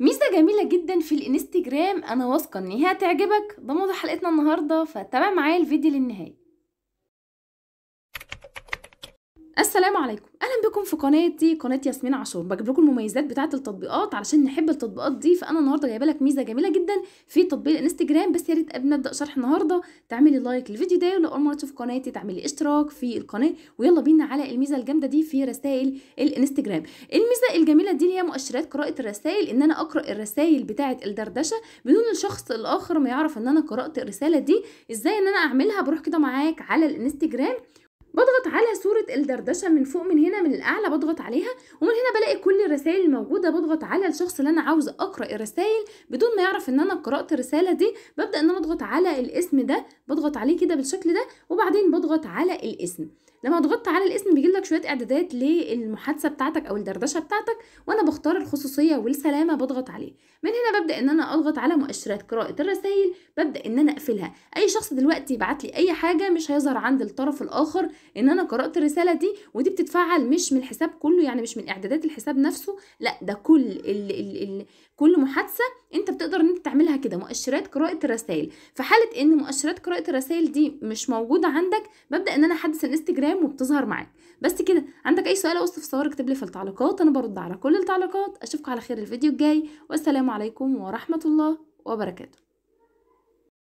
ميزة جميلة جدا في الانستجرام انا واثقة ان هي هتعجبك ده موضوع حلقتنا النهاردة فتابع معايا الفيديو للنهاية السلام عليكم اهلا بكم في قناتي قناه ياسمين عاشور بجيب لكم المميزات بتاعه التطبيقات علشان نحب التطبيقات دي فانا النهارده جايبه لك ميزه جميله جدا في تطبيق الانستجرام بس يا ريت قبل ما ابدا شرح النهارده تعملي لايك للفيديو ده ولو اول مره تشوف قناتي تعملي اشتراك في القناه ويلا بينا على الميزه الجامده دي في رسائل الانستجرام الميزه الجميله دي اللي هي مؤشرات قراءه الرسائل ان انا اقرا الرسائل بتاعه الدردشه بدون الشخص الاخر ما يعرف ان انا قرات الرساله دي ازاي ان انا اعملها بروح كده معاك على الانستجرام بضغط على صورة الدردشة من فوق من هنا من الأعلى بضغط عليها ومن هنا بلاقي كل الرسائل الموجودة بضغط على الشخص اللي أنا عاوز أقرأ الرسائل بدون ما يعرف إن أنا قرأت الرسالة دي ببدأ إن أنا أضغط على الاسم ده بضغط عليه كده بالشكل ده وبعدين بضغط على الاسم لما ضغطت على الاسم بيجي لك شويه اعدادات للمحادثه بتاعتك او الدردشه بتاعتك وانا بختار الخصوصيه والسلامه بضغط عليه من هنا ببدا ان انا اضغط على مؤشرات قراءه الرسائل ببدا ان انا اقفلها اي شخص دلوقتي يبعت لي اي حاجه مش هيظهر عند الطرف الاخر ان انا قرات الرساله دي ودي بتتفعل مش من الحساب كله يعني مش من اعدادات الحساب نفسه لا ده كل ال ال الـ كل محادثه انت بتقدر ان انت تعملها كده مؤشرات قراءه الرسائل في حاله ان مؤشرات قراءه الرسائل دي مش موجوده عندك ببدا ان انا احدث الانستجرام وبتظهر معاك بس كده عندك اي سؤال او استفسار اكتب لي في التعليقات انا برد على كل التعليقات اشوفكم على خير الفيديو الجاي والسلام عليكم ورحمه الله وبركاته